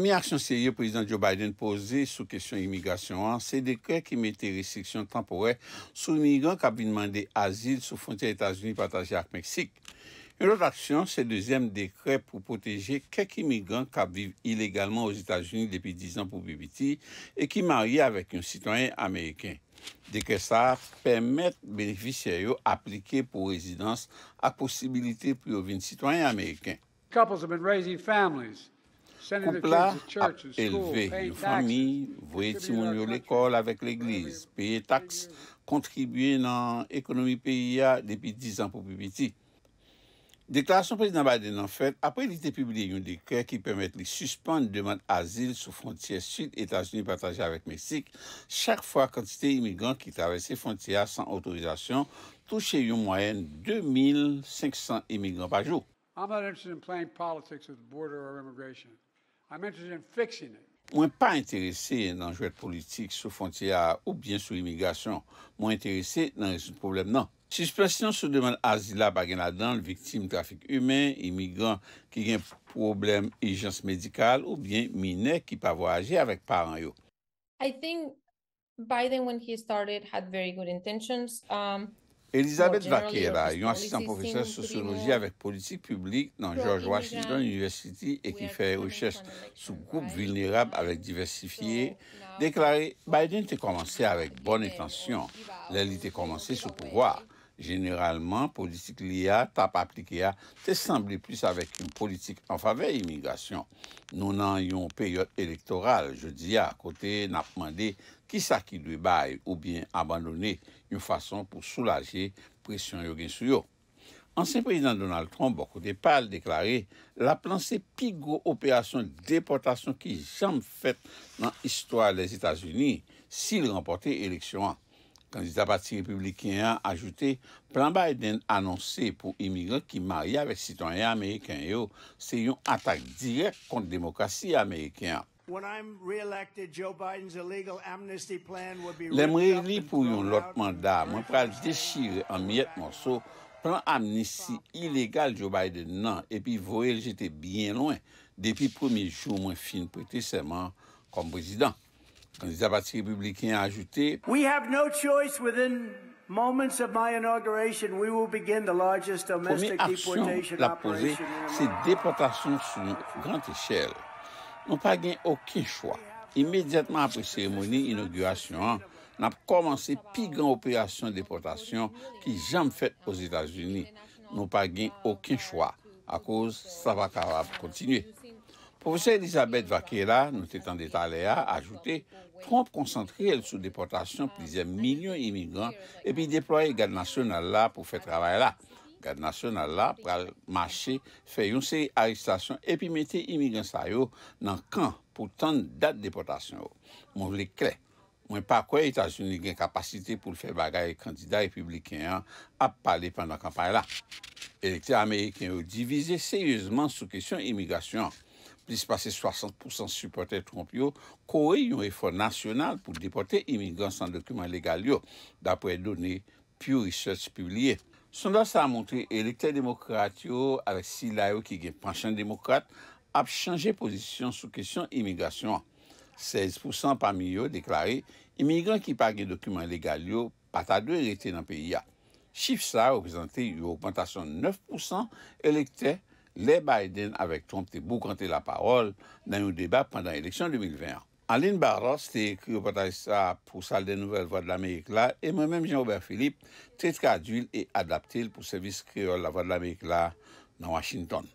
Première action sérieuse, le président Joe Biden posée sur la question immigration, hein, c'est le décret qui mettait des restrictions temporaires sur les migrants qui ont demandé asile sous frontières des États-Unis partagées avec le Mexique. Une autre action, c'est le deuxième décret pour protéger quelques migrants qui vivent illégalement aux États-Unis depuis 10 ans pour BBT et qui mariés avec un citoyen américain. Dès permettent permet bénéficiaires appliqués pour résidence, la possibilité pour les citoyens américains. Kompla a elve yon fami, voye timonyo l'ekol avèk l'eklize, paye taks, kontribuye nan ekonomi PIA depi 10 an pou pipiti. Deklarasyon prezident Biden an fèd apre li te pibli yon dekè ki pèmèt li suspande deman azil sou fontyè sud Etats-Unis patajè avèk Meksik, chak fwa kantite imigran ki travè se fontyè san otorizasyon touche yon mwayen 2500 imigran pa jou. I'm not interested in playing politics with border or immigration. Mwen pa interese nan jwet politik sou frontière ou bien sou imigrasyon. Mwen interese nan resout problem nan. Sisplasyon sou deman azila bagen la dan, trafic humain, immigrant qui ki gen problem ijans medikal ou bien mine qui pa voyaje avec paran yo. I think Biden when he started had very good intentions. Um, Elisabeth Vaquera, une assistante professeure de sociologie avec politique publique dans George Washington University et qui fait recherche sur groupe vulnérable avec mm. diversifié, déclarait Biden était commencé avec bonne intention. L'élite était commencé sous pouvoir. Generalman, politik liya tap aplikeya te sambli plis avèk yon politik an favey imigrasyon. Nou nan yon peyot elektoral, je diya, kote nap mande kisa ki dwe bay ou bien abandone yon fason pou soulaje presyon yon gen souyo. Anse prezident Donald Trump bokote pal deklare la planse pigro operasyon deportasyon ki jam fète nan istwa les Etats-Unis s'il remporté eleksyon an. Kandida pati republikan a ajoute, plan Biden anonsi pou imigran ki mari ave sitwanyan Amerikan yo, se yon atak direk kont demokrasi Amerikan. Le mre li pou yon lot manda, mwen pral dechire an myet monsou, plan amnisti ilegal Joe Biden nan, epi vorel jete bien loin, depi premi jou mwen fin prete seman kom prezidant. Kandida Bati Republiken a ajouté, We have no choice within moments of my inauguration, we will begin the largest domestic deportation operation in the world. Promi aksyon la pose, se deportasyon sou nou grand eschel, nou pa gen okin chwa. Imediatman apre seremoni inaugurasyon, na p komanse pi gen operasyon deportasyon ki jam fèt os Etats-Unis, nou pa gen okin chwa, a kouz sa va karab kontinye. Profesor Elisabeth Vaquera, nou te tan detale a, ajoute, tromp koncentri el sou depotasyon plizè milyon imigran, epi deploye gade nasyonal la pou fè travay la. Gade nasyonal la pou al mache fè yon se aristasyon epi mette imigran sayo nan kan pou tan dat depotasyon ou. Moun vle kre, moun pa kwe etasyon li gen kapasite pou fè bagay kandida epubliken an ap pale pandwa kampay la. Elektri Ameriken ou divize seryouzman sou kesyon imigrasyon an. Dispase 60% supporter tromp yo, kore yon refor national pou depote imigran san dokumen legal yo, dapre doni Pew Research Publiye. Sondos a montre elektè demokrat yo, ale si la yo ki gen pranshan demokrat, ap chanje posisyon sou kesyon imigrasyon an. 16% pa mi yo deklare imigran ki pa gen dokumen legal yo pata dwe rete nan peyi an. Chif sa repizante yon augmantasyon 9% elektè, Le Biden avek Trump te bou kante la parol nan yon debat pandan eleksyon 2021. Aline Barros te kriyo pataj sa pou sal de nouvel vwa de l'Amerik la e mwen menm Jean-Ober Philippe tret ka adil e adaptil pou servis kriyo la vwa de l'Amerik la nan Washington.